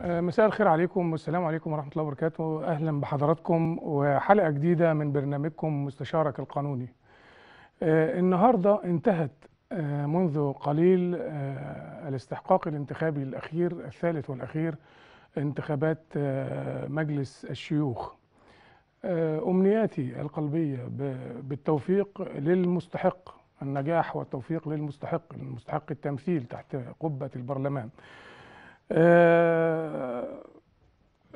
آه، مساء الخير عليكم والسلام عليكم ورحمة الله وبركاته أهلا بحضراتكم وحلقة جديدة من برنامجكم مستشارك القانوني آه، النهاردة انتهت آه، منذ قليل الاستحقاق الانتخابي الأخير الثالث والأخير انتخابات مجلس الشيوخ أمنياتي القلبية بالتوفيق للمستحق النجاح والتوفيق للمستحق المستحق التمثيل تحت قبة البرلمان آه،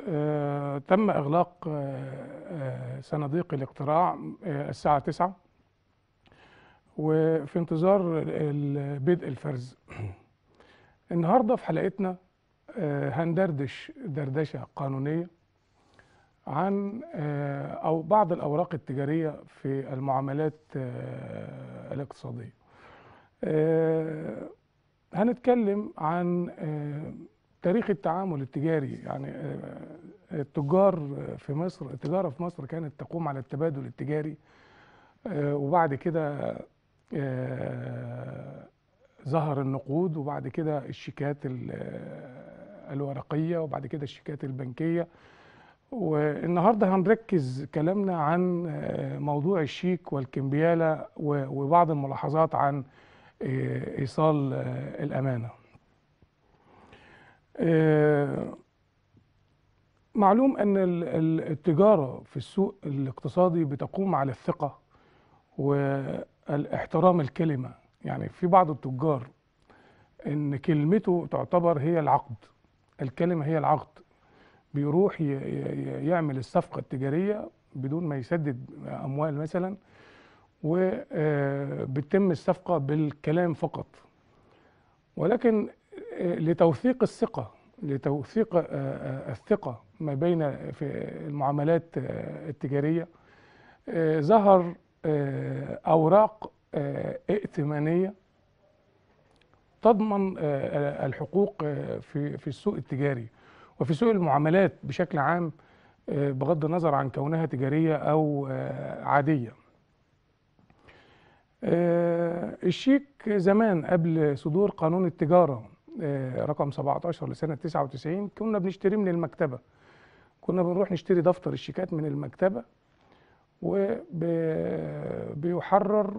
آه، تم إغلاق آه، صناديق الاقتراع الساعة 9 وفي انتظار بدء الفرز النهاردة في حلقتنا هندردش دردشة قانونية عن أو بعض الأوراق التجارية في المعاملات الاقتصادية هنتكلم عن تاريخ التعامل التجاري يعني آه، التجار في مصر التجارة في مصر كانت تقوم على التبادل التجاري آه، وبعد كده آه، ظهر النقود وبعد كده الشيكات الورقية وبعد كده الشيكات البنكية والنهاردة هنركز كلامنا عن موضوع الشيك والكمبيالة وبعض الملاحظات عن إيصال الأمانة آه، معلوم أن التجارة في السوق الاقتصادي بتقوم على الثقة والاحترام الكلمة يعني في بعض التجار إن كلمته تعتبر هي العقد الكلمة هي العقد بيروح يعمل الصفقة التجارية بدون ما يسدد أموال مثلا وبتتم آه، الصفقة بالكلام فقط ولكن لتوثيق الثقة لتوثيق آه، آه، الثقة ما بين في المعاملات آه، التجارية ظهر أوراق ائتمانية تضمن الحقوق في في السوق التجاري وفي سوق المعاملات بشكل عام بغض النظر عن كونها تجارية أو عادية الشيك زمان قبل صدور قانون التجارة آه، رقم 17 لسنه 99 كنا بنشتريه من المكتبه كنا بنروح نشتري دفتر الشيكات من المكتبه وبيحرر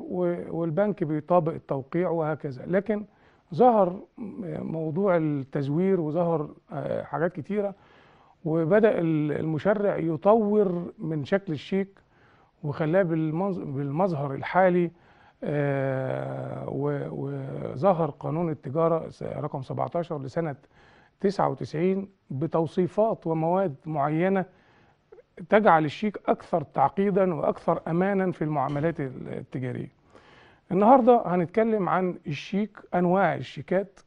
والبنك بيطابق التوقيع وهكذا لكن ظهر موضوع التزوير وظهر آه، حاجات كتيره وبدا المشرع يطور من شكل الشيك وخلاه بالمظهر الحالي آه، وظهر قانون التجارة رقم 17 لسنة 99 بتوصيفات ومواد معينة تجعل الشيك أكثر تعقيدا وأكثر أمانا في المعاملات التجارية النهاردة هنتكلم عن الشيك أنواع الشيكات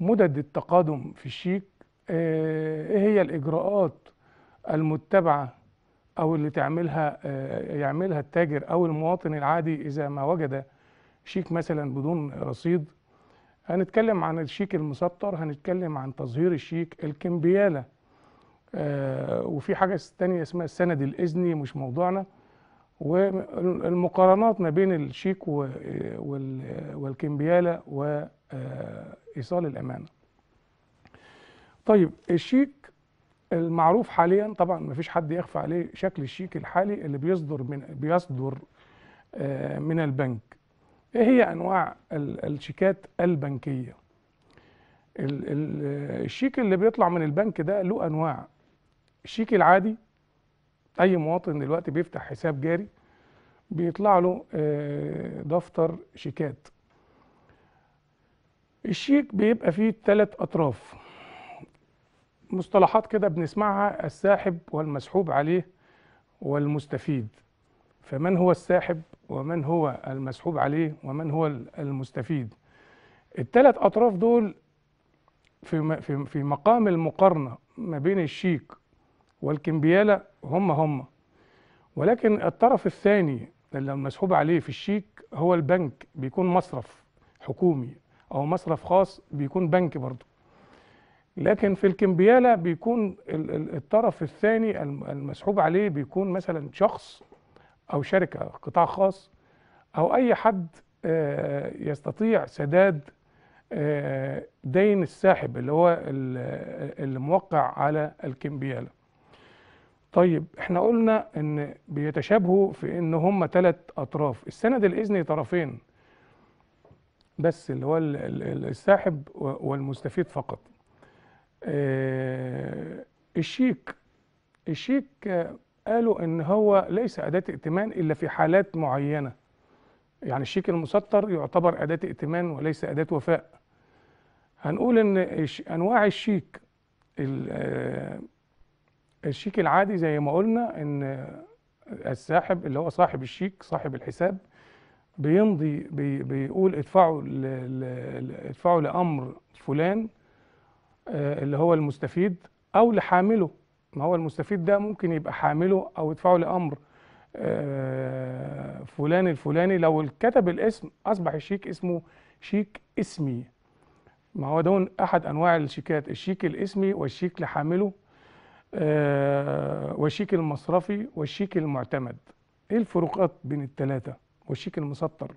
مدد التقادم في الشيك آه، إيه هي الإجراءات المتبعة او اللي تعملها آه، يعملها التاجر او المواطن العادي اذا ما وجد شيك مثلا بدون رصيد هنتكلم عن الشيك المسطر هنتكلم عن تظهير الشيك الكمبياله آه، وفي حاجه تانية اسمها السند الاذني مش موضوعنا والمقارنات ما بين الشيك والكمبياله وايصال آه، الامانه طيب الشيك المعروف حاليا طبعا ما فيش حد يخفى عليه شكل الشيك الحالي اللي بيصدر من بيصدر آه، من البنك ايه هي انواع الشيكات البنكيه الشيك اللي بيطلع من البنك ده له انواع الشيك العادي اي مواطن دلوقتي بيفتح حساب جاري بيطلع له آه، دفتر شيكات الشيك بيبقى فيه ثلاث اطراف مصطلحات كده بنسمعها الساحب والمسحوب عليه والمستفيد فمن هو الساحب ومن هو المسحوب عليه ومن هو المستفيد الثلاث اطراف دول في مقام المقارنه ما بين الشيك والكمبياله هم هم ولكن الطرف الثاني اللي المسحوب عليه في الشيك هو البنك بيكون مصرف حكومي او مصرف خاص بيكون بنك برضه لكن في الكمبياله بيكون الطرف الثاني المسحوب عليه بيكون مثلا شخص او شركه قطاع خاص او اي حد آه، يستطيع سداد آه، دين الساحب اللي هو الموقع على الكمبياله طيب احنا قلنا ان بيتشابهوا في ان هم ثلاث اطراف السند الاذني طرفين بس اللي هو الساحب والمستفيد فقط آه، الشيك الشيك قالوا ان هو ليس اداه ائتمان الا في حالات معينه يعني الشيك المسطر يعتبر اداه ائتمان وليس اداه وفاء هنقول ان انواع الشيك آه، الشيك العادي زي ما قلنا ان الساحب اللي هو صاحب الشيك صاحب الحساب بيمضي بيقول ادفعوا ادفعوا لامر فلان آه، اللي هو المستفيد او لحامله ما هو المستفيد ده ممكن يبقى حامله او يدفعه لامر آه، فلان الفلاني لو كتب الاسم اصبح الشيك اسمه شيك اسمي ما هو دون احد انواع الشيكات الشيك الاسمي والشيك لحامله آه، والشيك المصرفي والشيك المعتمد ايه الفروقات بين الثلاثه والشيك المسطر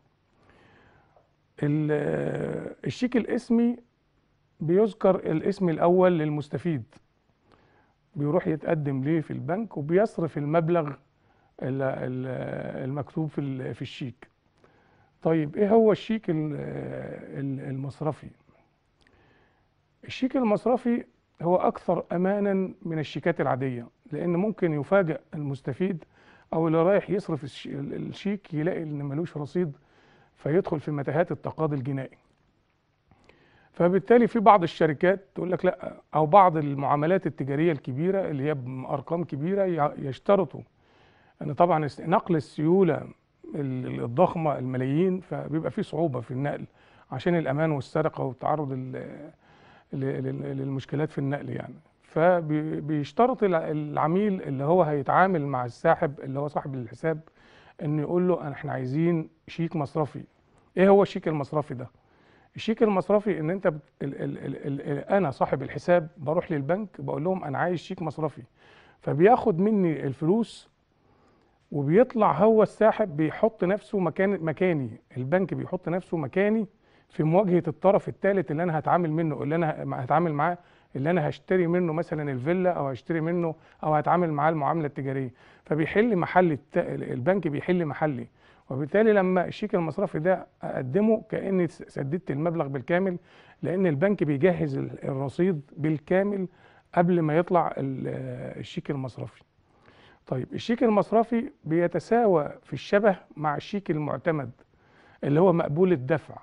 الشيك الاسمي بيذكر الاسم الأول للمستفيد بيروح يتقدم ليه في البنك وبيصرف المبلغ المكتوب في في الشيك طيب ايه هو الشيك المصرفي الشيك المصرفي هو اكثر امانا من الشيكات العاديه لان ممكن يفاجئ المستفيد او اللي رايح يصرف الشيك يلاقي ان ملوش رصيد فيدخل في متاهات التقاضي الجنائي فبالتالي في بعض الشركات تقول لك لا او بعض المعاملات التجاريه الكبيره اللي هي بارقام كبيره يشترطوا ان طبعا نقل السيوله الضخمه الملايين فبيبقى في صعوبه في النقل عشان الامان والسرقه والتعرض للمشكلات في النقل يعني فبيشترط العميل اللي هو هيتعامل مع الساحب اللي هو صاحب الحساب انه يقول له احنا عايزين شيك مصرفي ايه هو الشيك المصرفي ده الشيك المصرفي ان انت بت... ال... ال... ال... ال... انا صاحب الحساب بروح للبنك بقول لهم انا عايز شيك مصرفي فبياخد مني الفلوس وبيطلع هو الساحب بيحط نفسه مكان مكاني البنك بيحط نفسه مكاني في مواجهه الطرف الثالث اللي انا هتعامل منه اللي انا هتعامل معاه اللي انا هشتري منه مثلا الفيلا او هشتري منه او هتعامل معاه المعامله التجاريه فبيحل محل الت... البنك بيحل محلي وبالتالي لما الشيك المصرفي ده اقدمه كاني سددت المبلغ بالكامل لان البنك بيجهز الرصيد بالكامل قبل ما يطلع الشيك المصرفي طيب الشيك المصرفي بيتساوى في الشبه مع الشيك المعتمد اللي هو مقبول الدفع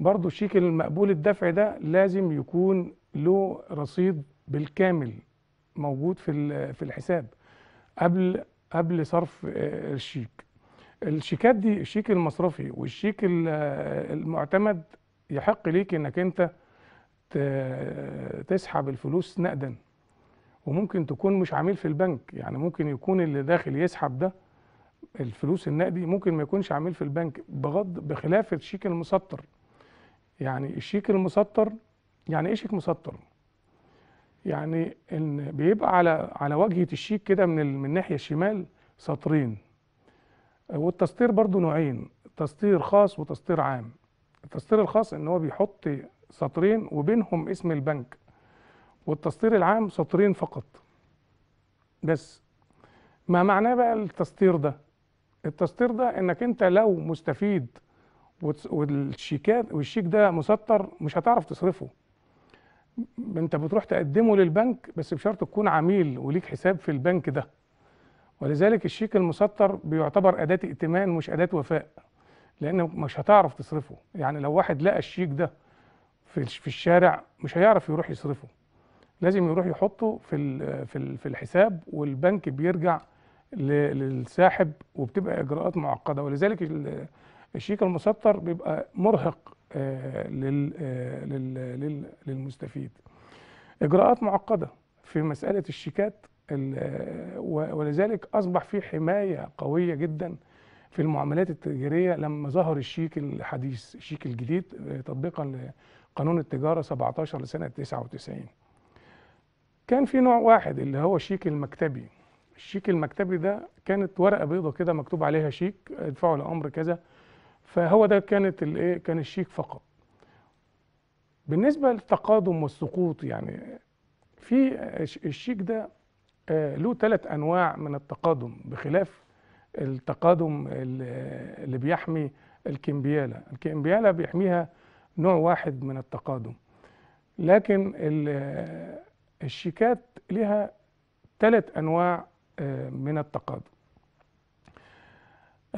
برضو الشيك المقبول الدفع ده لازم يكون له رصيد بالكامل موجود في في الحساب قبل قبل صرف آه، الشيك الشيكات دي الشيك المصرفي والشيك المعتمد يحق ليك انك انت تسحب الفلوس نقدا وممكن تكون مش عميل في البنك يعني ممكن يكون اللي داخل يسحب ده الفلوس النقدي ممكن ما يكونش عميل في البنك بغض بخلاف الشيك المسطر يعني الشيك المسطر يعني ايه شيك مسطر يعني ان بيبقى على على وجهه الشيك كده من من الناحيه الشمال سطرين والتسطير برضو نوعين تسطير خاص وتسطير عام التسطير الخاص ان هو بيحط سطرين وبينهم اسم البنك والتسطير العام سطرين فقط بس ما معناه بقى التسطير ده التسطير ده انك انت لو مستفيد والشيكات والشيك ده مسطر مش هتعرف تصرفه انت بتروح تقدمه للبنك بس بشرط تكون عميل وليك حساب في البنك ده ولذلك الشيك المسطر بيعتبر أداة ائتمان مش أداة وفاء لأن مش هتعرف تصرفه يعني لو واحد لقى الشيك ده في الشارع مش هيعرف يروح يصرفه لازم يروح يحطه في في في الحساب والبنك بيرجع للساحب وبتبقى اجراءات معقده ولذلك الشيك المسطر بيبقى مرهق آه، آه، للمستفيد اجراءات معقده في مساله الشيكات ولذلك اصبح في حمايه قويه جدا في المعاملات التجاريه لما ظهر الشيك الحديث الشيك الجديد آه، تطبيقا لقانون التجاره 17 لسنه 99 كان في نوع واحد اللي هو الشيك المكتبي الشيك المكتبي ده كانت ورقه بيضة كده مكتوب عليها شيك ادفعوا لامر كذا فهو ده كانت الايه كان الشيك فقط بالنسبه للتقادم والسقوط يعني في الشيك ده آه، له ثلاث انواع من التقادم بخلاف التقادم اللي بيحمي الكمبياله الكمبياله بيحميها نوع واحد من التقادم لكن آه، الشيكات لها ثلاث انواع آه، من التقادم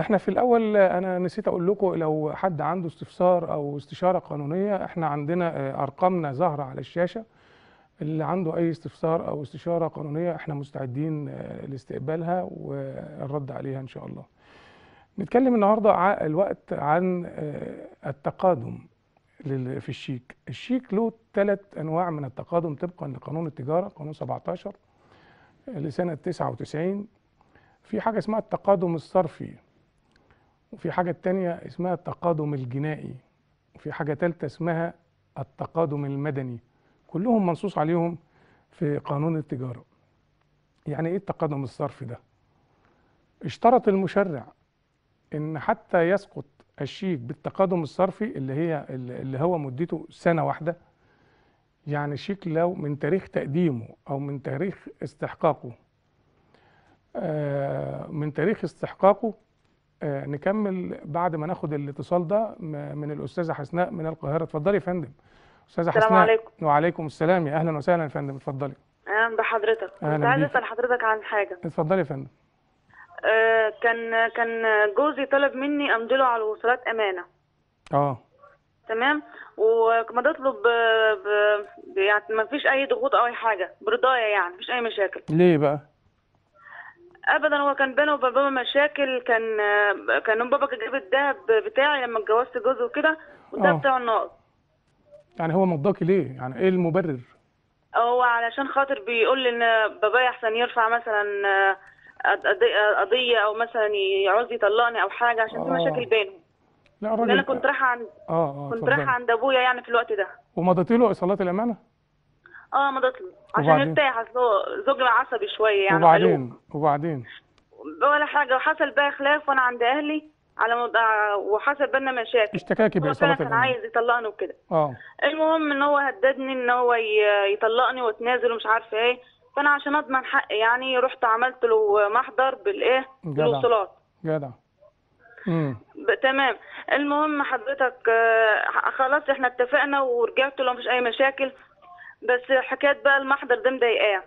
احنا في الاول انا نسيت اقول لكم لو حد عنده استفسار او استشاره قانونيه احنا عندنا ارقامنا ظاهره على الشاشه اللي عنده اي استفسار او استشاره قانونيه احنا مستعدين آه، لاستقبالها والرد عليها ان شاء الله نتكلم النهارده الوقت عن آه، التقادم في الشيك الشيك له ثلاث انواع من التقادم طبقا لقانون التجاره قانون 17 آه، لسنه 99 في حاجه اسمها التقادم الصرفي وفي حاجه تانية اسمها التقادم الجنائي وفي حاجه ثالثه اسمها التقادم المدني كلهم منصوص عليهم في قانون التجارة يعني ايه التقدم الصرفي ده اشترط المشرع ان حتى يسقط الشيك بالتقدم الصرفي اللي هي اللي هو مدته سنه واحده يعني شيك لو من تاريخ تقديمه او من تاريخ استحقاقه آه، من تاريخ استحقاقه آه، نكمل بعد ما ناخد الاتصال ده من الاستاذه حسناء من القاهره اتفضلي يا فندم استاذه حسناء السلام عليكم وعليكم السلام يا اهلا وسهلا يا فندم اتفضلي اهلا بحضرتك كنت عايزه اسال حضرتك عن حاجه اتفضلي يا فندم آه، كان كان جوزي طلب مني امضي له على الوصولات امانه اه تمام وما تطلب ب... يعني ما فيش اي ضغوط او اي حاجه برضايا يعني مفيش اي مشاكل ليه بقى ابدا هو كان بينه وبين بابا مشاكل كان كان بابا جاب الذهب بتاعي لما اتجوزت جوزي وكده والذهب بتاعه ناقص يعني هو مضاكي ليه يعني ايه المبرر هو علشان خاطر بيقول ان بابايا احسن يرفع مثلا آه، قضيه او مثلا يعوز يطلقني او حاجه عشان في آه. مشاكل بينهم لا الراجل انا كنت رايحه عند اه اه كنت رايحه عند ابويا يعني في الوقت ده ومضيتي له اصالات الامانه اه مضيت له عشان يرتاح اصل هو زوج عصبي شويه يعني وبعدين وبعدين ولا حاجه وحصل بقى خلاف وانا عند اهلي على مد... آه، وحسب بالنا مشاكل اشتكاكي باصابات كان عايز يطلقني وكده اه المهم ان هو هددني ان هو يطلقني واتنازل ومش عارفه ايه فانا عشان اضمن حقي يعني رحت عملت له محضر بالايه بالوصولات جدع امم تمام المهم حضرتك آه، خلاص احنا اتفقنا ورجعت له مفيش اي مشاكل بس حكايه بقى المحضر ده مضايقاه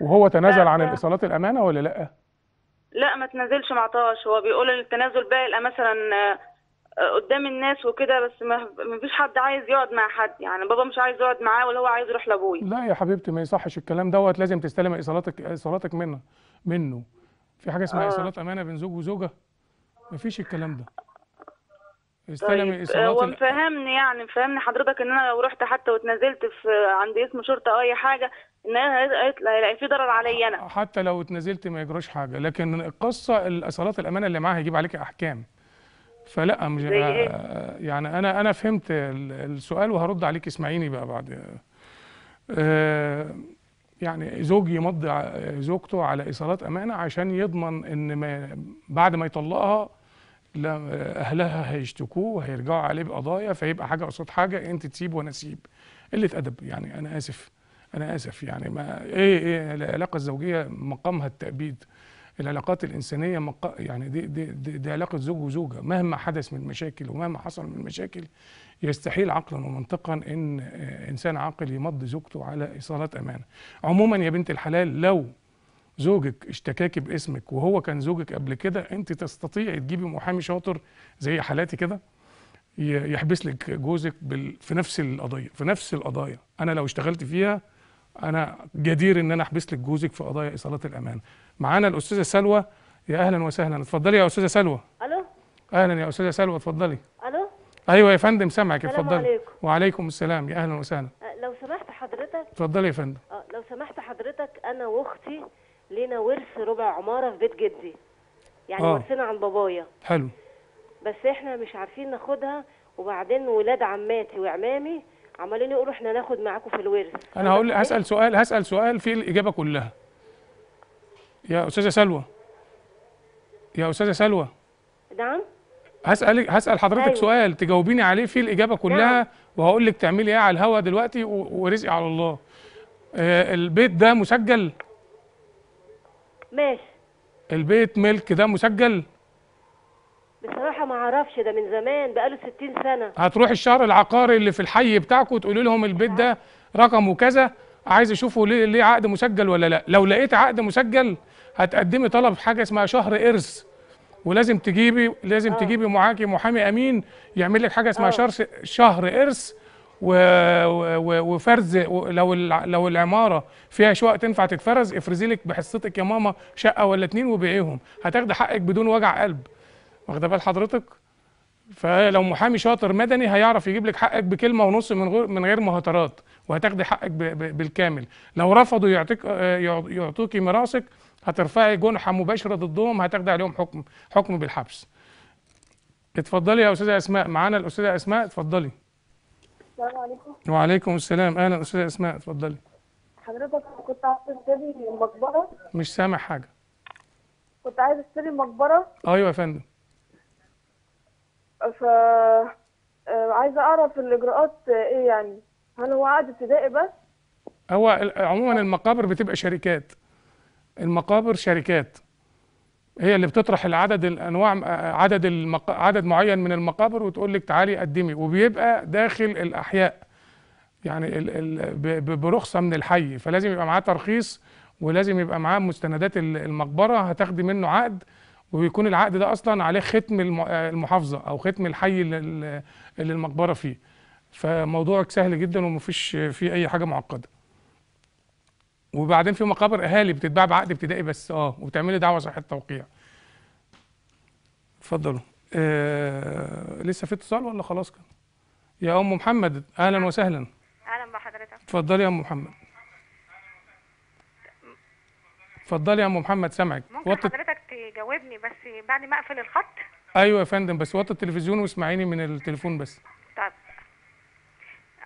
وهو تنازل عن الاصالات الامانه ولا لا؟ لا ما تنزلش مع طاش هو بيقول ان التنازل بقى يبقى مثلا آه، قدام الناس وكده بس ما فيش حد عايز يقعد مع حد يعني بابا مش عايز يقعد معاه ولا هو عايز يروح لابويا لا يا حبيبتي ما يصحش الكلام دوت لازم تستلم ايصالاتك ايصالاتك منه منه في حاجه اسمها آه. ايصالات آه. امانه بين زوج وزوجه ما فيش الكلام ده استلم طيب. آه، ايصالات هو مفهمني يعني مفهمني حضرتك ان انا لو رحت حتى واتنازلت في عند اسم شرطه او اي حاجه ان انا هيلاقي في ضرر عليا انا حتى لو اتنازلت ما يجراش حاجه لكن القصه الاصالات الامانه اللي معاها هيجيب عليك احكام فلا مش إيه؟ آه، آه، يعني انا انا فهمت السؤال وهرد عليك اسمعيني بقى بعد آه، يعني زوج يمضي زوجته على ايصالات امانه عشان يضمن ان ما بعد ما يطلقها اهلها هيشتكوه وهيرجعوا عليه بقضايا فيبقى حاجه قصاد حاجه انت تسيب وانا اسيب قله ادب يعني انا اسف انا اسف يعني ما ايه ايه العلاقه الزوجيه مقامها التأبيد العلاقات الانسانيه مق... يعني دي, دي, دي, دي علاقه زوج وزوجه مهما حدث من مشاكل ومهما حصل من مشاكل يستحيل عقلا ومنطقا ان آه، انسان عاقل يمضي زوجته على ايصالات امانه عموما يا بنت الحلال لو زوجك اشتكاكي باسمك وهو كان زوجك قبل كده انت تستطيعي تجيبي محامي شاطر زي حالاتي كده يحبس لك جوزك في نفس القضيه في نفس القضايا انا لو اشتغلت فيها انا جدير ان انا احبس لك جوزك في قضايا ايصالات الامان معانا الاستاذه سلوى يا اهلا وسهلا اتفضلي يا استاذه سلوى الو اهلا يا استاذه سلوى اتفضلي الو ايوه يا فندم سامعك اتفضلي عليكم. وعليكم السلام يا اهلا وسهلا أه، لو سمحت حضرتك اتفضلي يا فندم اه لو سمحت حضرتك انا واختي لينا ورث ربع عماره في بيت جدي يعني آه. ورثنا عن بابايا حلو بس احنا مش عارفين ناخدها وبعدين ولاد عماتي وعمامي عمالين يقولوا احنا ناخد معاكم في الورث انا هقول هسال سؤال هسال سؤال فيه الاجابه كلها يا استاذه سلوى يا استاذه سلوى نعم هسال هسال حضرتك أيوة. سؤال تجاوبيني عليه فيه الاجابه كلها نعم. وهقول لك تعملي ايه على الهوا دلوقتي ورزقي على الله آه البيت ده مسجل ماشي البيت ملك ده مسجل بصراحة ما اعرفش ده من زمان بقاله 60 سنة هتروح الشهر العقاري اللي في الحي بتاعكم وتقولي لهم البيت ده رقمه كذا عايز اشوفه ليه ليه عقد مسجل ولا لا لو لقيت عقد مسجل هتقدمي طلب حاجة اسمها شهر إرث ولازم تجيبي لازم أوه. تجيبي معاكي محامي أمين يعمل لك حاجة اسمها آه. شهر شهر إرث و... و... وفرز لو لو العماره فيها شقق تنفع تتفرز افرزي لك بحصتك يا ماما شقه ولا اتنين وبيعيهم هتاخدي حقك بدون وجع قلب واخده بال حضرتك فلو محامي شاطر مدني هيعرف يجيب لك حقك بكلمه ونص من غير من غير مهاترات وهتاخدي حقك بالكامل لو رفضوا يعطيك آه، يعطوكي ميراثك هترفعي جنحه مباشره ضدهم هتاخدي عليهم حكم حكم بالحبس اتفضلي يا استاذه اسماء معانا الاستاذه اسماء اتفضلي السلام عليكم وعليكم السلام اهلا استاذه اسماء اتفضلي حضرتك كنت عايز اشتري مقبره مش سامع حاجه كنت عايز اشتري مقبره ايوه يا فندم ف آه، عايزه اعرف الاجراءات ايه يعني هل هو عقد ابتدائي بس هو عموما المقابر بتبقى شركات المقابر شركات هي اللي بتطرح العدد الانواع آه، عدد المق... عدد معين من المقابر وتقول لك تعالي قدمي وبيبقى داخل الاحياء يعني ال... ال... ب... برخصه من الحي فلازم يبقى معاه ترخيص ولازم يبقى معاه مستندات المقبره هتاخدي منه عقد وبيكون العقد ده اصلا عليه ختم المحافظه او ختم الحي اللي المقبره فيه فموضوعك سهل جدا ومفيش فيه اي حاجه معقده وبعدين في مقابر اهالي بتتباع بعقد ابتدائي بس اه وتعملي دعوه صحيح التوقيع اتفضلوا آه لسه في اتصال ولا خلاص كده يا ام محمد اهلا وسهلا اهلا بحضرتك اتفضلي يا ام محمد اتفضلي يا ام محمد سامعك ممكن وط... حضرتك تجاوبني بس بعد ما اقفل الخط ايوه يا فندم بس وطي التلفزيون واسمعيني من التليفون بس طب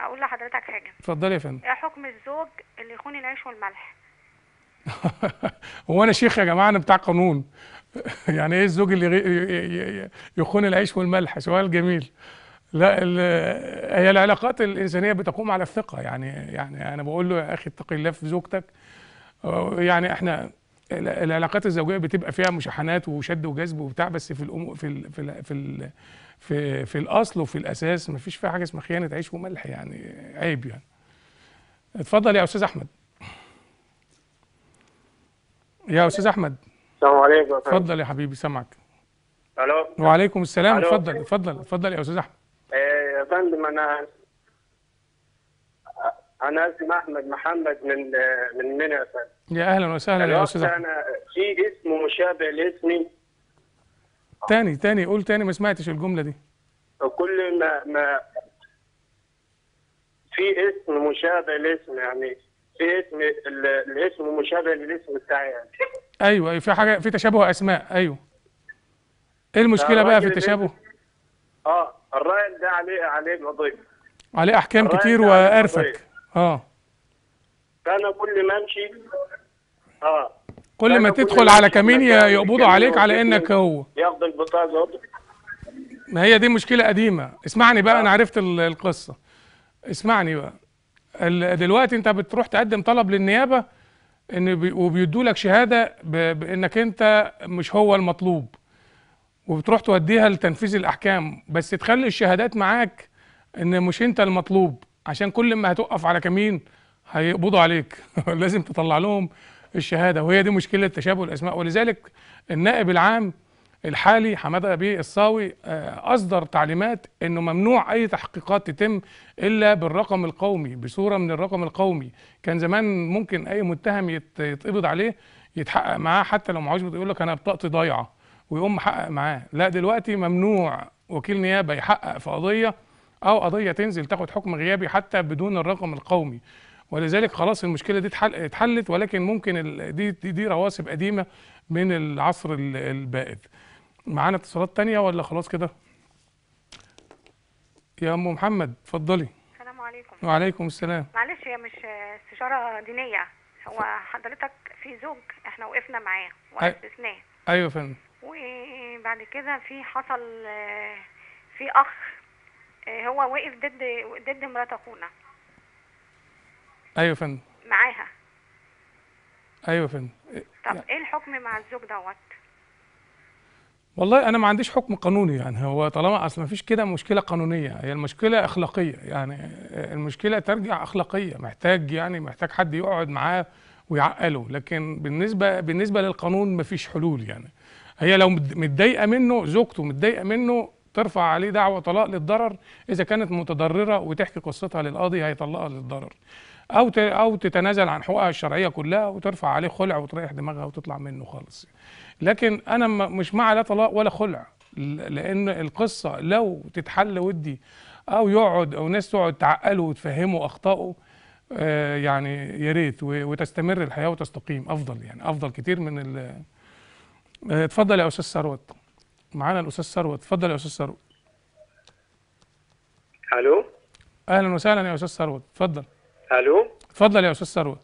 اقول لحضرتك حاجه اتفضلي يا فندم ايه حكم الزوج اللي يخون العيش والملح هو انا شيخ يا جماعه انا بتاع قانون يعني ايه الزوج اللي يخون العيش والملح سؤال جميل لا هي العلاقات الانسانيه بتقوم على الثقه يعني يعني انا بقول له يا اخي اتقي الله في زوجتك يعني احنا العلاقات الزوجيه بتبقى فيها مشاحنات وشد وجذب وبتاع بس في الأم في في في في, في الاصل وفي الاساس ما فيش فيها حاجه اسمها خيانه عيش وملح يعني عيب يعني اتفضل يا استاذ احمد يا استاذ احمد السلام عليكم اتفضل يا حبيبي سامعك الو وعليكم السلام اتفضل اتفضل اتفضل يا استاذ احمد إيه يا فندم انا انا اسمي احمد محمد من من منى يا اهلا وسهلا يا استاذ انا في اسم مشابه لاسمي تاني تاني قول تاني ما سمعتش الجمله دي كل ما ما في اسم مشابه لاسم يعني في اسم الاسم مشابه للاسم بتاعي يعني أيوة،, ايوه في حاجه في تشابه اسماء ايوه ايه المشكله بقى في التشابه؟ اه الراجل ده عليه عليه قضيه عليه احكام كتير وقرفك اه فانا كل ما امشي اه كل ما تدخل على كمين يقبضوا عليك على انك هو ياخد البطاقه ما هي دي مشكله قديمه اسمعني بقى انا عرفت القصه اسمعني بقى دلوقتي انت بتروح تقدم طلب للنيابه ان وبيدوا لك شهاده بانك انت مش هو المطلوب وبتروح توديها لتنفيذ الاحكام بس تخلي الشهادات معاك ان مش انت المطلوب عشان كل ما هتقف على كمين هيقبضوا عليك لازم تطلع لهم الشهاده وهي دي مشكله تشابه الاسماء ولذلك النائب العام الحالي حماده بيه الصاوي آه، اصدر تعليمات انه ممنوع اي تحقيقات تتم الا بالرقم القومي بصوره من الرقم القومي كان زمان ممكن اي متهم يتقبض عليه يتحقق معاه حتى لو معوش يقول لك انا بطاقتي ضايعه ويقوم محقق معاه لا دلوقتي ممنوع وكيل نيابه يحقق في قضيه او قضيه تنزل تاخد حكم غيابي حتى بدون الرقم القومي ولذلك خلاص المشكله دي اتحلت ولكن ممكن دي دي رواسب قديمه من العصر البائد معانا اتصالات تانية ولا خلاص كده يا ام محمد اتفضلي السلام عليكم وعليكم السلام معلش هي مش استشاره دينيه هو حضرتك في زوج احنا وقفنا معاه واسسناه ايوه يا فندم وبعد كده في حصل في اخ إيه، هو واقف ضد ضد مرات اخونا ايوه يا فندم معاها ايوه يا فندم طب يعني. ايه الحكم مع الزوج دوت والله انا ما عنديش حكم قانوني يعني هو طالما اصل ما فيش كده مشكله قانونيه هي المشكله اخلاقيه يعني المشكله ترجع اخلاقيه محتاج يعني محتاج حد يقعد معاه ويعقله لكن بالنسبه بالنسبه للقانون ما فيش حلول يعني هي لو متضايقه منه زوجته متضايقه منه ترفع عليه دعوى طلاق للضرر اذا كانت متضرره وتحكي قصتها للقاضي هيطلقها للضرر او او تتنازل عن حقوقها الشرعيه كلها وترفع عليه خلع وتريح دماغها وتطلع منه خالص لكن انا مش مع لا طلاق ولا خلع لان القصه لو تتحل ودي او يقعد او ناس تقعد تعقله وتفهمه اخطائه آه، يعني يا ريت وتستمر الحياه وتستقيم افضل يعني افضل كتير من آه، اتفضل يا استاذ ثروت معانا الاستاذ ثروت اتفضل يا استاذ ثروت الو اهلا وسهلا يا استاذ ثروت اتفضل الو اتفضل يا استاذ ثروت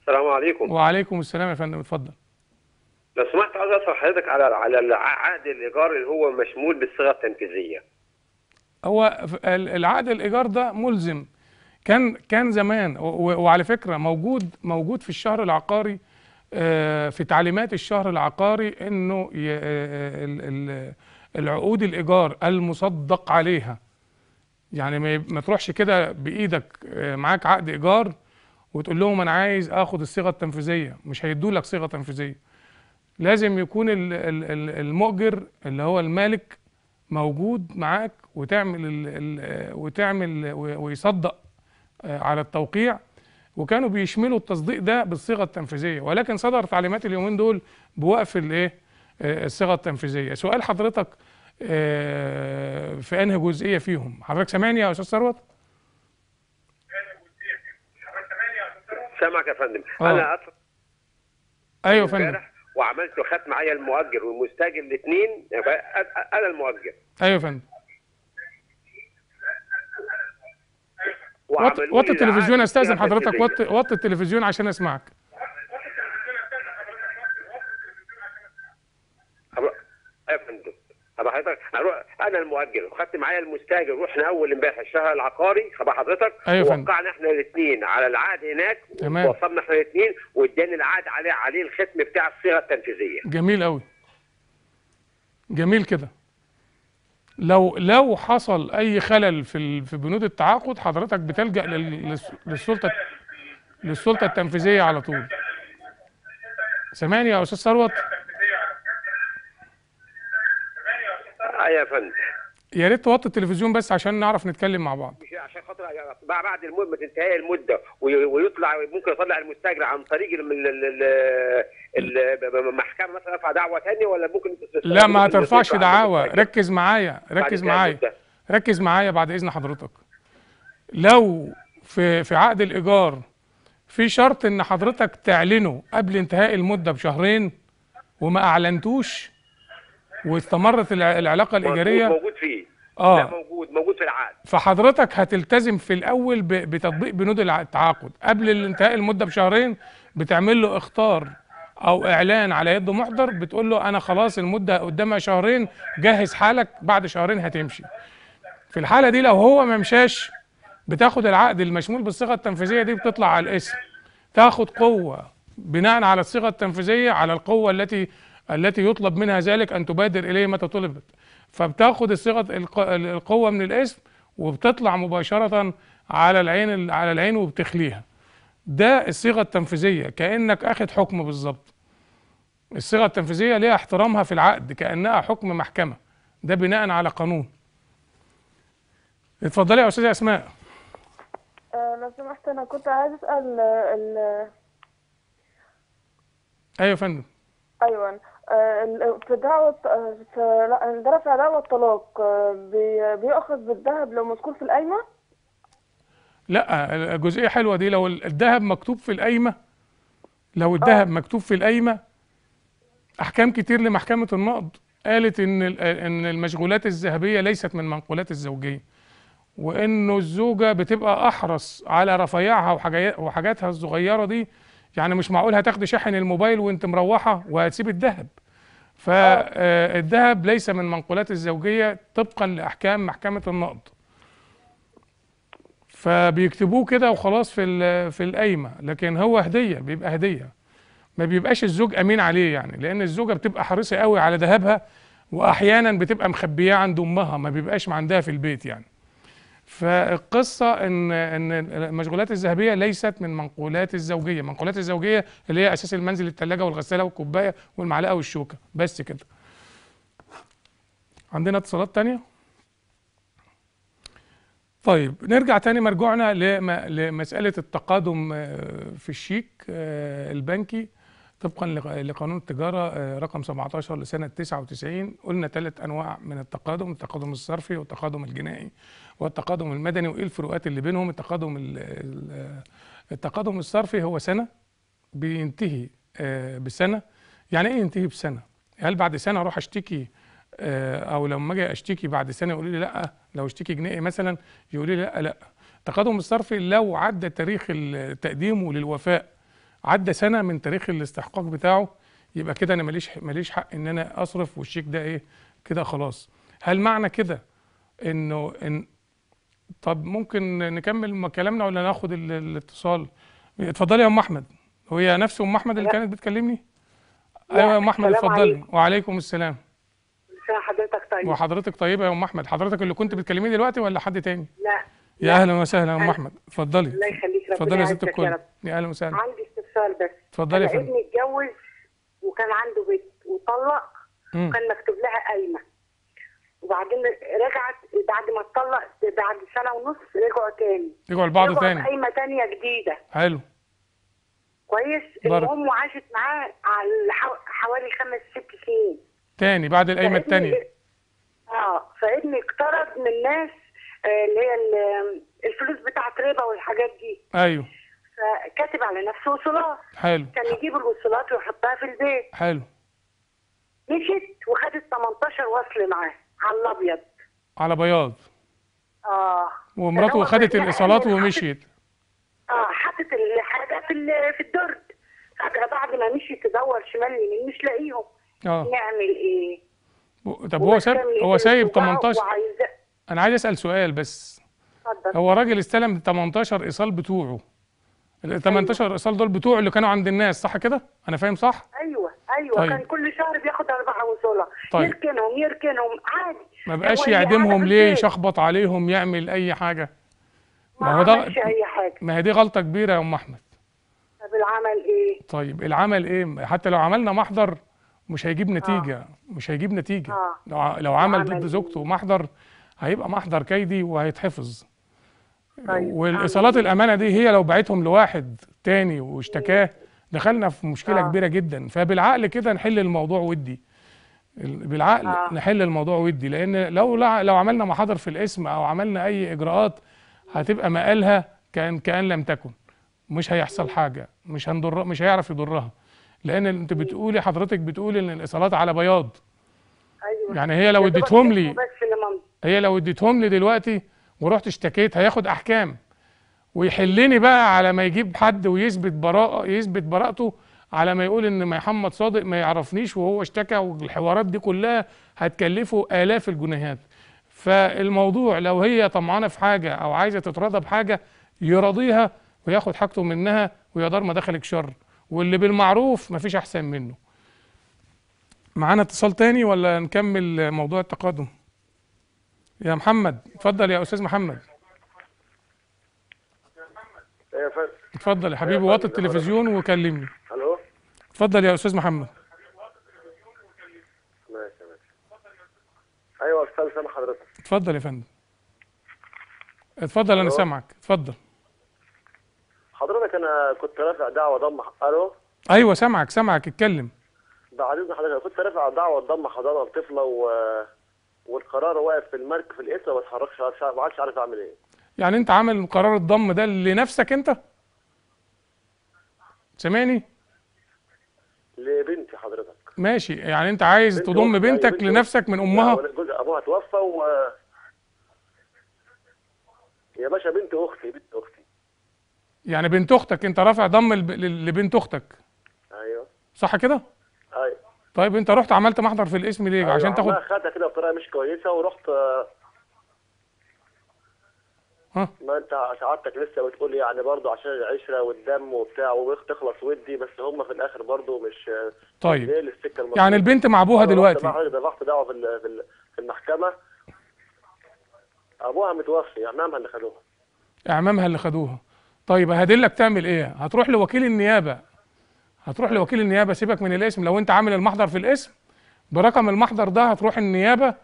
السلام عليكم وعليكم السلام يا فندم اتفضل لو سمحت عايز اسال حضرتك على على عقد الايجار اللي هو مشمول بالصيغه التنفيذيه هو العقد الايجار ده ملزم كان كان زمان وعلى فكره موجود موجود في الشهر العقاري آه، في تعليمات الشهر العقاري انه آه، آه، العقود الايجار المصدق عليها يعني ما تروحش كده بايدك معاك عقد ايجار وتقول لهم انا عايز اخد الصيغه التنفيذيه مش هيدوا لك صيغه تنفيذيه لازم يكون المؤجر اللي هو المالك موجود معاك وتعمل وتعمل ويصدق على التوقيع وكانوا بيشملوا التصديق ده بالصيغه التنفيذيه ولكن صدر تعليمات اليومين دول بوقف الايه آه، الصيغه التنفيذيه سؤال حضرتك آه، في انهي جزئيه فيهم حضرتك سامعني يا استاذ ثروت سامعك يا فندم آه. انا أطلع ايوه يا فندم وعملت وخدت معايا المؤجر والمستاجر الاثنين انا المؤجر ايوه يا فندم وطي التلفزيون استاذن حضرتك وطي وطي التلفزيون عشان اسمعك يا فندم حضرتك اروح انا المؤجر وخدت معايا المستاجر رحنا اول امبارح الشهر العقاري طب حضرتك أيوة وقعنا احنا الاثنين على العقد هناك تمام وصلنا احنا الاثنين واداني العقد عليه عليه الختم بتاع الصيغه التنفيذيه جميل قوي جميل كده لو لو حصل اي خلل في في بنود التعاقد حضرتك بتلجا للسلطه للسلطه التنفيذيه على طول سامعني يا استاذ ثروت يا فندم يا ريت توطي التلفزيون بس عشان نعرف نتكلم مع بعض عشان خاطر يعني بعد المده تنتهي المده ويطلع ممكن يطلع المستاجر عن طريق المحكمه مثلا ترفع دعوه ثانيه ولا ممكن لا ما ترفعش دعاوى ركز معايا ركز معايا ركز معايا بعد اذن حضرتك لو في في عقد الايجار في شرط ان حضرتك تعلنه قبل انتهاء المده بشهرين وما اعلنتوش واستمرت العلاقه الايجاريه موجود فيه اه لا موجود موجود في العقد فحضرتك هتلتزم في الاول بتطبيق بنود التعاقد قبل انتهاء المده بشهرين بتعمل له اخطار او اعلان على يد محضر بتقول له انا خلاص المده قدامها شهرين جهز حالك بعد شهرين هتمشي في الحاله دي لو هو ما مشاش بتاخد العقد المشمول بالصيغه التنفيذيه دي بتطلع على الاسم تاخد قوه بناء على الصيغه التنفيذيه على القوه التي التي يطلب منها ذلك ان تبادر اليه متى طلبت فبتاخد الصيغه القوه من الاسم وبتطلع مباشره على العين على العين وبتخليها ده الصيغه التنفيذيه كانك اخد حكم بالظبط الصيغه التنفيذيه ليها احترامها في العقد كانها حكم محكمه ده بناء على قانون اتفضلي يا استاذه اسماء آه، لو سمحت انا كنت عايز اسال آه، ال ايوه يا فندم ايوه آه، في دعوة في دفع دعوة الطلاق بيأخذ بالذهب لو مذكور في القايمة؟ لا الجزئيه حلوه دي لو الذهب مكتوب في القايمه لو الذهب آه. مكتوب في القايمه احكام كتير لمحكمه النقد قالت ان ان المشغولات الذهبيه ليست من منقولات الزوجيه وانه الزوجه بتبقى احرص على رفايعها وحاجاتها الصغيره دي يعني مش معقول هتاخدي شاحن الموبايل وانت مروحه وهتسيب الذهب فالذهب آه. آه، ليس من منقولات الزوجيه طبقا لاحكام محكمه النقد فبيكتبوه كده وخلاص في في القايمه لكن هو هديه بيبقى هديه ما بيبقاش الزوج امين عليه يعني لان الزوجه بتبقى حريصه قوي على ذهبها واحيانا بتبقى مخبياه عند امها ما بيبقاش عندها في البيت يعني فالقصه ان ان المشغولات الذهبيه ليست من منقولات الزوجيه منقولات الزوجيه اللي هي اساس المنزل الثلاجه والغساله والكوبايه والمعلقه والشوكه بس كده عندنا اتصالات تانية طيب نرجع تاني مرجوعنا لمسألة التقادم آه، في الشيك آه، البنكي طبقا لقانون التجارة آه، رقم 17 لسنة 99 قلنا ثلاث أنواع من التقادم التقادم الصرفي والتقادم الجنائي والتقادم المدني وإيه الفروقات اللي بينهم التقادم التقادم الصرفي هو سنة بينتهي بسنة يعني إيه ينتهي بسنة؟ هل بعد سنة أروح أشتكي آه، او لما اجي اشتكي بعد سنه يقولوا لي لا لو اشتكي جنائي مثلا يقولوا لي لا لا تقدم الصرف لو عدى تاريخ تقديمه للوفاء عدى سنه من تاريخ الاستحقاق بتاعه يبقى كده انا ماليش ماليش حق ان انا اصرف والشيك ده ايه كده خلاص هل معنى كده انه ان طب ممكن نكمل كلامنا ولا ناخد الاتصال اتفضلي يا ام احمد هي نفس ام احمد اللي كانت بتكلمني ايوه يا ام احمد اتفضلي وعليكم السلام طيب وحضرتك طيبه يا ام احمد حضرتك اللي كنت بتكلميني دلوقتي ولا حد تاني لا يا اهلا وسهلا يا ام احمد اتفضلي الله يخليك ربنا اتفضلي يا ست الكل يا اهلا وسهلا عندي استفسار بس اتفضلي يا فندم ابني اتجوز وكان عنده بيت وطلق وكان مكتوب لها قايمه وبعدين رجعت بعد ما اتطلق بعد سنه ونص رجعوا تاني رجعوا لبعض تاني قايمه تانيه جديده حلو كويس المهم وعاشت معاه على حوالي خمس ست سنين تاني بعد القايمه التانيه اه فابني اقترض من الناس آه، اللي هي الفلوس بتاعه ربا والحاجات دي ايوه فكاتب على نفسه وصولات حلو كان يجيب الوصولات ويحطها في البيت حلو مشيت وخدت 18 وصل معاه على الابيض على بياض اه ومراته خدت الايصالات ومشيت اه حطت الحاجه في في الدرج فجاه بعد ما مشي تدور شمال يمين مش لاقيهم آه. نعمل ايه طب هو ساب هو سايب 18 انا عايز اسال سؤال بس اتفضل هو راجل استلم 18 ايصال بتوعه ال 18 أيوه. ايصال دول بتوعه اللي كانوا عند الناس صح كده انا فاهم صح ايوه ايوه طيب. كان كل شهر بياخد اربعه وصوله طيب. يركنهم يركنهم عادي ما بقاش يعدمهم ليه يشخبط عليهم يعمل اي حاجه ما هو ده اي حاجه ما هي دي غلطه كبيره يا ام احمد طب العمل ايه طيب العمل ايه حتى لو عملنا محضر مش هيجيب آه. نتيجه آه. مش هيجيب نتيجه آه. لو, لو عمل ضد إيه؟ زوجته محضر هيبقى محضر كيدي وهيتحفظ طيب. والايصالات إيه؟ الامانه دي هي لو بعتهم لواحد تاني واشتكاه إيه؟ دخلنا في مشكله آه. كبيره جدا فبالعقل كده نحل الموضوع ودي بالعقل آه. نحل الموضوع ودي لان لو لو عملنا محاضر في الاسم او عملنا اي اجراءات هتبقى مقالها كان كان لم تكن مش هيحصل حاجه مش هنضر مش هيعرف يضرها لان انت بتقولي حضرتك بتقولي ان الايصالات على بياض ايوه يعني هي لو اديتهم لي هي لو اديتهم لي دلوقتي ورحت اشتكيت هياخد احكام ويحلني بقى على ما يجيب حد ويثبت براءه يثبت براءته على ما يقول ان محمد صادق ما يعرفنيش وهو اشتكى والحوارات دي كلها هتكلفه الاف الجنيهات فالموضوع لو هي طمعانه في حاجه او عايزه تترضى بحاجه يراضيها وياخد حاجته منها ويا دار ما دخلك شر واللي بالمعروف مفيش احسن منه معانا اتصال تاني ولا نكمل موضوع التقادم يا محمد اتفضل يا استاذ محمد يا فندم اتفضل يا حبيبي واطي التلفزيون وكلمني الو اتفضل يا استاذ محمد ماشي ماشي ايوه استاذ سامح حضرتك اتفضل يا فندم اتفضل انا سامعك اتفضل حضرتك انا كنت رافع دعوه ضم الو ايوه سامعك سامعك اتكلم بعد اذن حضرتك كنت رافع دعوه ضم حضانه لطفله و... والقرار واقف في المرك في الاسره ما اتحركش ما عادش عارف اعمل ايه يعني انت عامل قرار الضم ده لنفسك انت سامعني لبنتي حضرتك ماشي يعني انت عايز بنت تضم أيوة، بنتك, بنتك, لنفسك من امها جوزها ابوها توفى و يا باشا بنت اختي بنت اختي يعني بنت اختك انت رافع ضم لبنت اختك ايوه صح كده ايوه طيب انت رحت عملت محضر في الاسم ليه أيوة عشان تاخد خدها كده بطريقه مش كويسه ورحت آه، ها ما انت سعادتك لسه بتقول يعني برضه عشان العشره والدم وبتاع وتخلص ودي بس هم في الاخر برضه مش طيب السكه يعني البنت مع ابوها دلوقتي انا رحت دعوه في في المحكمه ابوها متوفي اعمامها اللي خدوها اعمامها اللي خدوها طيب هدلك تعمل ايه هتروح لوكيل النيابه هتروح لوكيل النيابه سيبك من الاسم لو انت عامل المحضر في الاسم برقم المحضر ده هتروح النيابه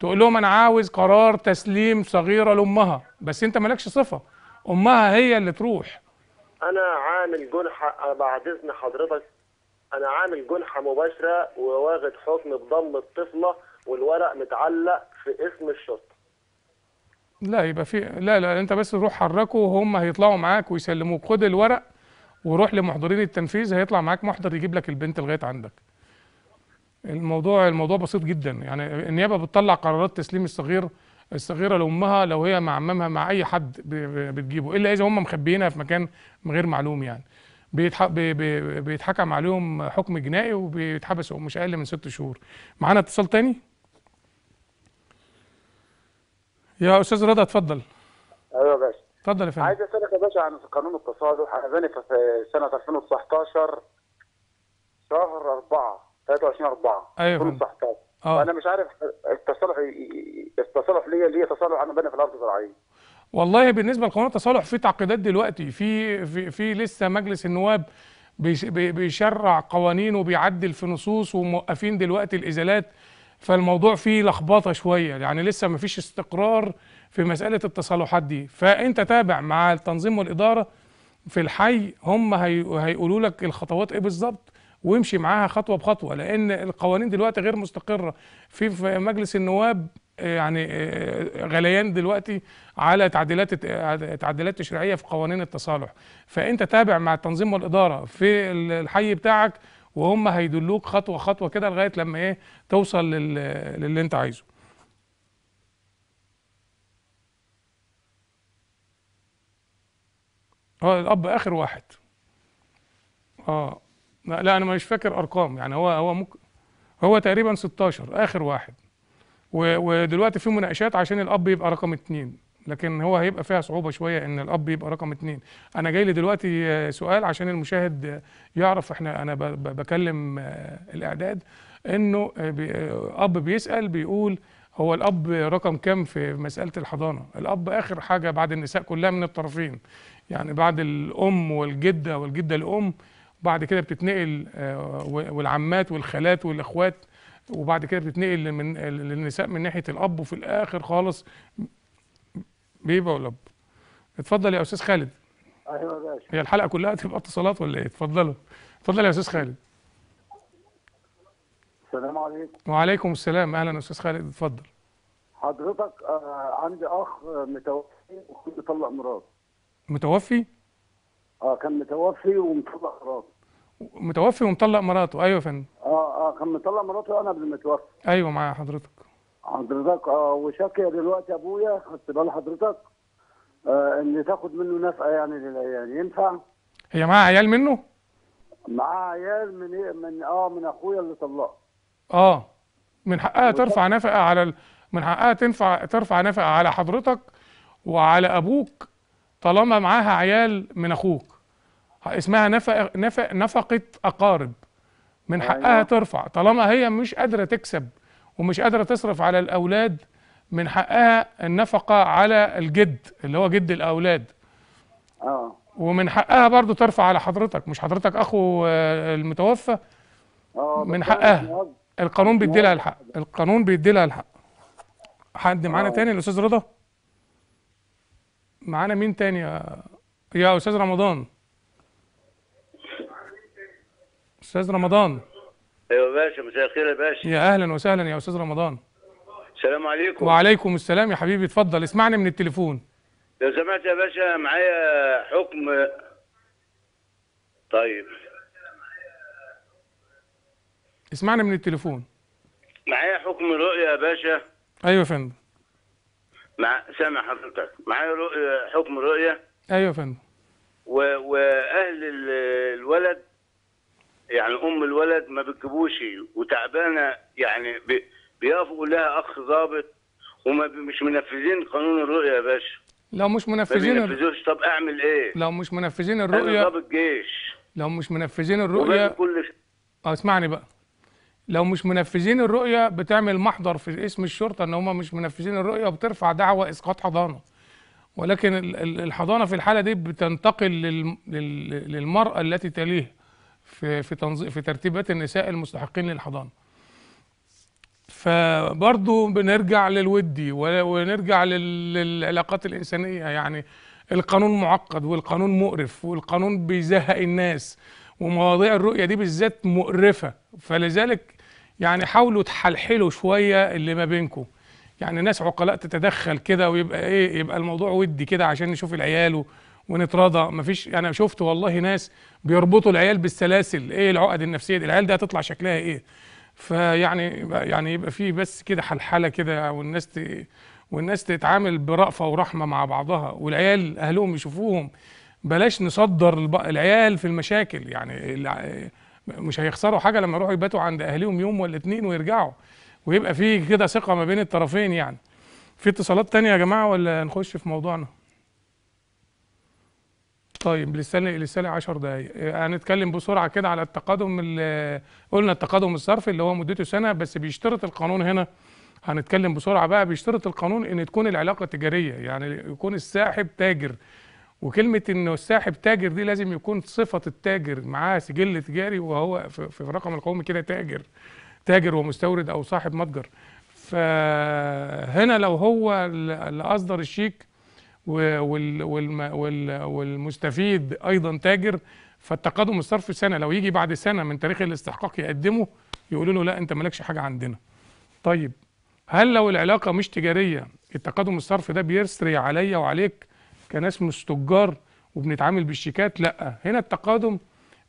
تقول لهم انا عاوز قرار تسليم صغيره لامها بس انت مالكش صفه امها هي اللي تروح انا عامل جنحه بعد اذن حضرتك انا عامل جنحه مباشره وواخد حكم بضم الطفله والورق متعلق في اسم الشرطه لا يبقى في لا لا انت بس روح حركه وهم هيطلعوا معاك ويسلموك خد الورق وروح لمحضرين التنفيذ هيطلع معاك محضر يجيب لك البنت لغايه عندك الموضوع الموضوع بسيط جدا يعني النيابه بتطلع قرارات تسليم الصغير الصغيره لامها لو هي مع عمامها مع اي حد بتجيبه الا اذا هم مخبيينها في مكان غير معلوم يعني بيتحكم عليهم حكم جنائي وبيتحبسوا مش اقل من ست شهور معانا اتصال تاني يا استاذ رضا اتفضل ايوه يا باشا اتفضل يا فندم عايز اسالك يا باشا عن قانون التصالح انا بني في سنه 2019 شهر 4 23 4 ايوه 2019 اه انا مش عارف التصالح التصالح ليا ليه تصالح انا بني في الارض الزراعيه والله بالنسبه لقانون التصالح في تعقيدات دلوقتي في في, في لسه مجلس النواب بيشرع قوانين وبيعدل في نصوص وموقفين دلوقتي الازالات فالموضوع فيه لخبطه شويه يعني لسه ما فيش استقرار في مساله التصالحات دي فانت تابع مع التنظيم والاداره في الحي هم هيقولوا لك الخطوات ايه بالظبط وامشي معاها خطوه بخطوه لان القوانين دلوقتي غير مستقره في مجلس النواب آه، يعني آه، آه، غليان دلوقتي على تعديلات تعديلات تشريعيه في قوانين التصالح فانت تابع مع التنظيم والاداره في الحي بتاعك وهم هيدلوك خطوه خطوه كده لغايه لما ايه توصل للي انت عايزه هو آه، الاب اخر واحد اه لا انا مش فاكر ارقام يعني هو هو ممكن هو تقريبا 16 اخر واحد و... ودلوقتي في مناقشات عشان الاب يبقى رقم اتنين لكن هو هيبقى فيها صعوبه شويه ان الاب يبقى رقم اتنين انا جاي لي دلوقتي سؤال عشان المشاهد يعرف احنا انا بكلم الاعداد انه اب بيسال بيقول هو الاب رقم كام في مساله الحضانه الاب اخر حاجه بعد النساء كلها من الطرفين يعني بعد الام والجده والجده الام بعد كده بتتنقل آه، والعمات والخالات والاخوات وبعد كده بتتنقل من للنساء من ناحيه الاب وفي الاخر خالص بيبا ولب اتفضل يا استاذ خالد ايوه يا باشا هي الحلقه كلها تبقى اتصالات ولا ايه اتفضلوا اتفضل يا استاذ خالد السلام عليكم وعليكم السلام اهلا استاذ خالد اتفضل حضرتك آه عندي اخ متوفي وكنت مطلق مراته متوفي اه كان متوفي ومطلق مراته متوفي ومطلق مراته ايوه يا فندم اه اه كان مطلق مراته انا قبل ما اتوفى ايوه معايا حضرتك حضرتك اه وشاكي دلوقتي ابويا خدت بال حضرتك آه، ان تاخد منه نفقه يعني للعيال يعني ينفع؟ هي معاها عيال منه؟ معاها عيال من إيه؟ من اه من اخويا اللي طلقها اه من حقها ترفع نفقه على ال... من حقها تنفع ترفع نفقه على حضرتك وعلى ابوك طالما معاها عيال من اخوك اسمها نفق نفق نفقه اقارب من أيوة. حقها ترفع طالما هي مش قادره تكسب ومش قادرة تصرف على الأولاد من حقها النفقة على الجد اللي هو جد الأولاد اه ومن حقها برضو ترفع على حضرتك مش حضرتك أخو آه، المتوفى اه من حقها القانون بيدي لها الحق القانون بيدي لها الحق حد آه. معانا تاني الأستاذ رضا معانا مين تاني يا, يا أستاذ رمضان أستاذ رمضان ايوه باشا مساء الخير يا باشا يا اهلا وسهلا يا استاذ رمضان السلام عليكم وعليكم السلام يا حبيبي اتفضل اسمعني من التليفون لو سمعت يا باشا معايا حكم طيب اسمعنا من التليفون معايا حكم رؤيا يا باشا ايوه يا فندم مع سامع حضرتك معايا رؤيا حكم رؤيا ايوه يا فندم و... واهل الولد يعني ام الولد ما بتجيبوش وتعبانه يعني بيافقوا لها اخ ضابط وما مش منفذين قانون الرؤيه يا باشا لو مش منفذين ما بينفذوش طب اعمل ايه لو مش منفذين الرؤيه انا ضابط جيش لو مش منفذين الرؤيه كل آه، اسمعني بقى لو مش منفذين الرؤيه بتعمل محضر في اسم الشرطه ان هم مش منفذين الرؤيه وبترفع دعوى اسقاط حضانه ولكن الحضانه في الحاله دي بتنتقل للمراه التي تليها في في تنظيم في ترتيبات النساء المستحقين للحضانه فبرضه بنرجع للودي ونرجع للعلاقات الانسانيه يعني القانون معقد والقانون مقرف والقانون بيزهق الناس ومواضيع الرؤيه دي بالذات مقرفه فلذلك يعني حاولوا تحلحلوا شويه اللي ما بينكم يعني ناس عقلاء تتدخل كده ويبقى ايه يبقى الموضوع ودي كده عشان نشوف العيال و... ونتراضى مفيش انا يعني شفت والله ناس بيربطوا العيال بالسلاسل ايه العقد النفسيه دي العيال دي هتطلع شكلها ايه فيعني يعني يبقى في بس كده حلحله كده والناس ت... والناس تتعامل برأفه ورحمه مع بعضها والعيال اهلهم يشوفوهم بلاش نصدر العيال في المشاكل يعني مش هيخسروا حاجه لما يروحوا يباتوا عند اهلهم يوم ولا اتنين ويرجعوا ويبقى في كده ثقه ما بين الطرفين يعني في اتصالات تانية يا جماعه ولا نخش في موضوعنا طيب لسه لسه 10 دقايق آه، هنتكلم بسرعه كده على التقادم قلنا التقادم الصرفي اللي هو مدته سنه بس بيشترط القانون هنا هنتكلم بسرعه بقى بيشترط القانون ان تكون العلاقه تجاريه يعني يكون الساحب تاجر وكلمه انه الساحب تاجر دي لازم يكون صفه التاجر معاه سجل تجاري وهو في الرقم القومي كده تاجر تاجر ومستورد او صاحب متجر فهنا لو هو اللي اصدر الشيك والمستفيد ايضا تاجر فالتقدم الصرفي سنه لو يجي بعد سنه من تاريخ الاستحقاق يقدمه يقولوا له لا انت مالكش حاجه عندنا طيب هل لو العلاقه مش تجاريه التقدم الصرفي ده بيسري عليا وعليك كناس مش تجار وبنتعامل بالشيكات لا هنا التقادم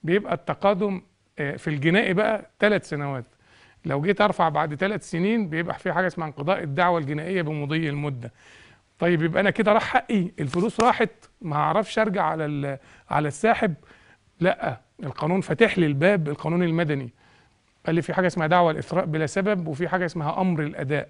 بيبقى التقادم آه، في الجنائي بقى ثلاث سنوات لو جيت ارفع بعد ثلاث سنين بيبقى في حاجه اسمها انقضاء الدعوه الجنائيه بمضي المده طيب يبقى انا كده راح حقي الفلوس راحت ما اعرفش ارجع على على الساحب لا القانون فاتح لي الباب القانون المدني قال لي في حاجه اسمها دعوه الاثراء بلا سبب وفي حاجه اسمها امر الاداء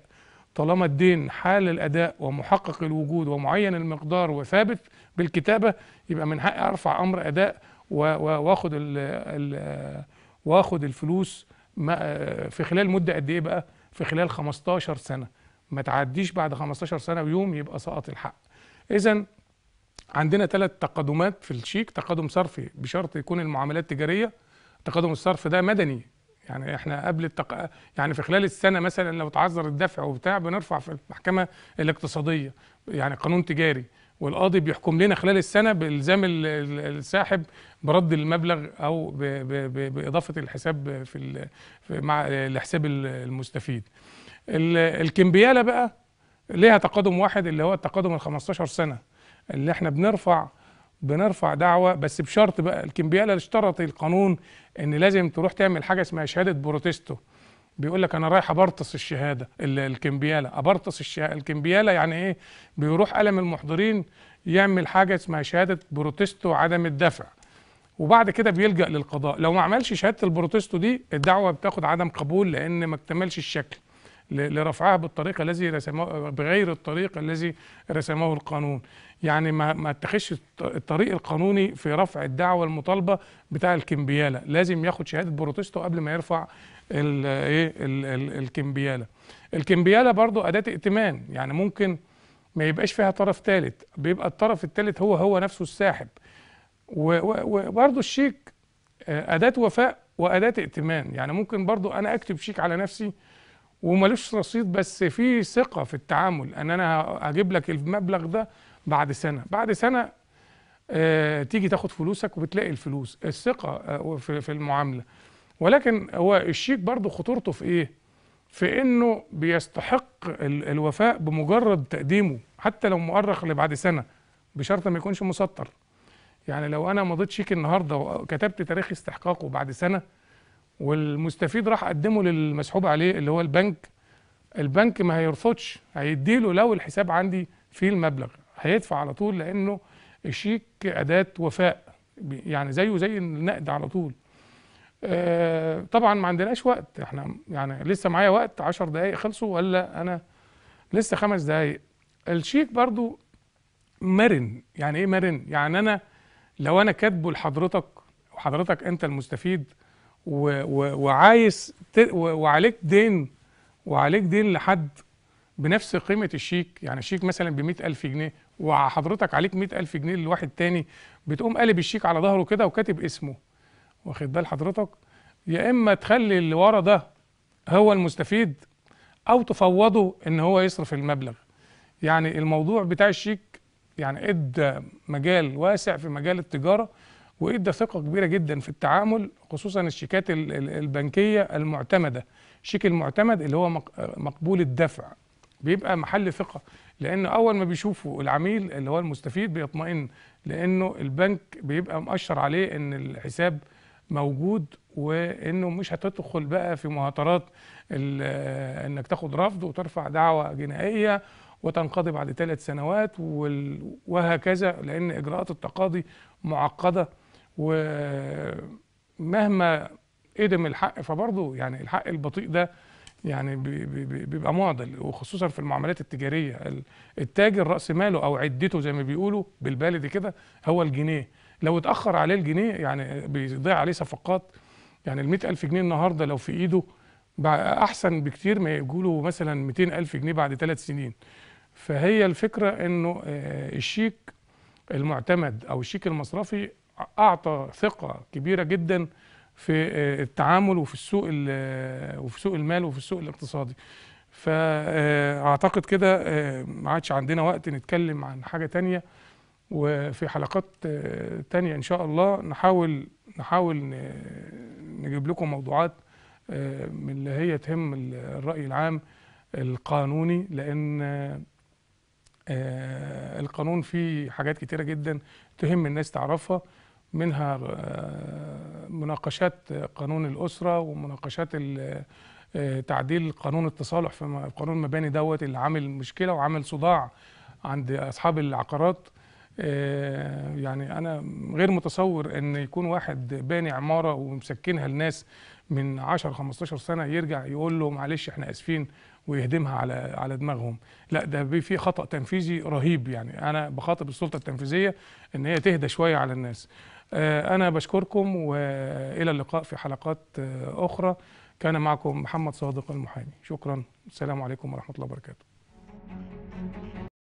طالما الدين حال الاداء ومحقق الوجود ومعين المقدار وثابت بالكتابه يبقى من حقي ارفع امر اداء واخد ال واخد الفلوس في خلال مده قد ايه بقى في خلال 15 سنه ما تعديش بعد 15 سنه ويوم يبقى سقط الحق اذا عندنا ثلاث تقدمات في الشيك تقدم صرفي بشرط يكون المعاملات تجاريه تقدم الصرف ده مدني يعني احنا قبل التق... يعني في خلال السنه مثلا لو تعذر الدفع وبتاع بنرفع في المحكمه الاقتصاديه يعني قانون تجاري والقاضي بيحكم لنا خلال السنه بالزام الساحب برد المبلغ او ب... ب... باضافه الحساب في, ال... في مع لحساب المستفيد الكمبياله بقى ليها تقادم واحد اللي هو التقادم ال 15 سنه اللي احنا بنرفع بنرفع دعوه بس بشرط بقى الكمبياله اشترط القانون ان لازم تروح تعمل حاجه اسمها شهاده بروتستو بيقول لك انا رايح ابرطس الشهاده الكمبياله ابرطس الشهاده الكمبياله يعني ايه بيروح قلم المحضرين يعمل حاجه اسمها شهاده بروتستو عدم الدفع وبعد كده بيلجا للقضاء لو ما عملش شهاده البروتستو دي الدعوه بتاخد عدم قبول لان ما اكتملش الشكل لرفعها بالطريقه الذي رسمه بغير الطريقه الذي رسمه القانون يعني ما ما تخش الطريق القانوني في رفع الدعوه المطالبه بتاع الكمبياله لازم ياخد شهاده بروتستو قبل ما يرفع ايه الكمبياله الكمبياله برضو اداه ائتمان يعني ممكن ما يبقاش فيها طرف ثالث بيبقى الطرف الثالث هو هو نفسه الساحب وبرضه الشيك آه، اداه وفاء واداه ائتمان يعني ممكن برضه انا اكتب شيك على نفسي وملوش رصيد بس في ثقه في التعامل ان انا هجيب لك المبلغ ده بعد سنه بعد سنه آه تيجي تاخد فلوسك وبتلاقي الفلوس الثقه آه في, في المعامله ولكن هو الشيك برضه خطورته في ايه في انه بيستحق الوفاء بمجرد تقديمه حتى لو مؤرخ لبعد سنه بشرط ما يكونش مسطر يعني لو انا مضيت شيك النهارده وكتبت تاريخ استحقاقه بعد سنه والمستفيد راح قدمه للمسحوب عليه اللي هو البنك البنك ما هيرفضش هيديله لو الحساب عندي فيه المبلغ هيدفع على طول لانه الشيك اداه وفاء يعني زيه زي النقد على طول آه طبعا ما عندناش وقت احنا يعني لسه معايا وقت 10 دقايق خلصوا ولا انا لسه خمس دقايق الشيك برضو مرن يعني ايه مرن يعني انا لو انا كاتبه لحضرتك وحضرتك انت المستفيد و و وعايز وعليك دين وعليك دين لحد بنفس قيمة الشيك يعني الشيك مثلا ب 100000 جنيه وحضرتك عليك 100000 جنيه لواحد تاني بتقوم قالب الشيك على ظهره كده وكاتب اسمه واخد بال حضرتك يا اما تخلي اللي ورا ده هو المستفيد او تفوضه ان هو يصرف المبلغ يعني الموضوع بتاع الشيك يعني ادى مجال واسع في مجال التجاره وادى ثقه كبيره جدا في التعامل خصوصا الشيكات البنكيه المعتمده الشيك المعتمد اللي هو مقبول الدفع بيبقى محل ثقه لانه اول ما بيشوفوا العميل اللي هو المستفيد بيطمئن لانه البنك بيبقى مؤشر عليه ان الحساب موجود وانه مش هتدخل بقى في مهاترات انك تاخد رفض وترفع دعوه جنائيه وتنقضي بعد ثلاث سنوات وهكذا لان اجراءات التقاضي معقده ومهما قدم الحق فبرضه يعني الحق البطيء ده يعني بيبقى معضل وخصوصا في المعاملات التجاريه التاجر راس ماله او عدته زي ما بيقولوا بالبلدي كده هو الجنيه لو اتاخر عليه الجنيه يعني بيضيع عليه صفقات يعني ال ألف جنيه النهارده لو في ايده احسن بكتير ما يقولوا مثلا 200 ألف جنيه بعد ثلاث سنين فهي الفكره انه آه، الشيك المعتمد او الشيك المصرفي اعطى ثقه كبيره جدا في آه، التعامل وفي السوق آه، وفي سوق المال وفي السوق الاقتصادي فاعتقد آه، كده ما عادش عندنا وقت نتكلم عن حاجه تانية وفي حلقات تانية ان شاء الله نحاول نحاول نجيب لكم موضوعات من اللي هي تهم الراي العام القانوني لان القانون فيه حاجات كتيره جدا تهم الناس تعرفها منها آه، مناقشات قانون الأسرة ومناقشات آه، تعديل قانون التصالح في قانون المباني دوت اللي عامل مشكلة وعامل صداع عند أصحاب العقارات آه، يعني أنا غير متصور أن يكون واحد باني عمارة ومسكنها لناس من 10 15 سنة يرجع يقول له معلش احنا آسفين ويهدمها على على دماغهم لا ده في خطأ تنفيذي رهيب يعني أنا بخاطب السلطة التنفيذية أن هي تهدى شوية على الناس آه، أنا بشكركم وإلى اللقاء في حلقات آه، أخرى كان معكم محمد صادق المحامي شكرا السلام عليكم ورحمة الله وبركاته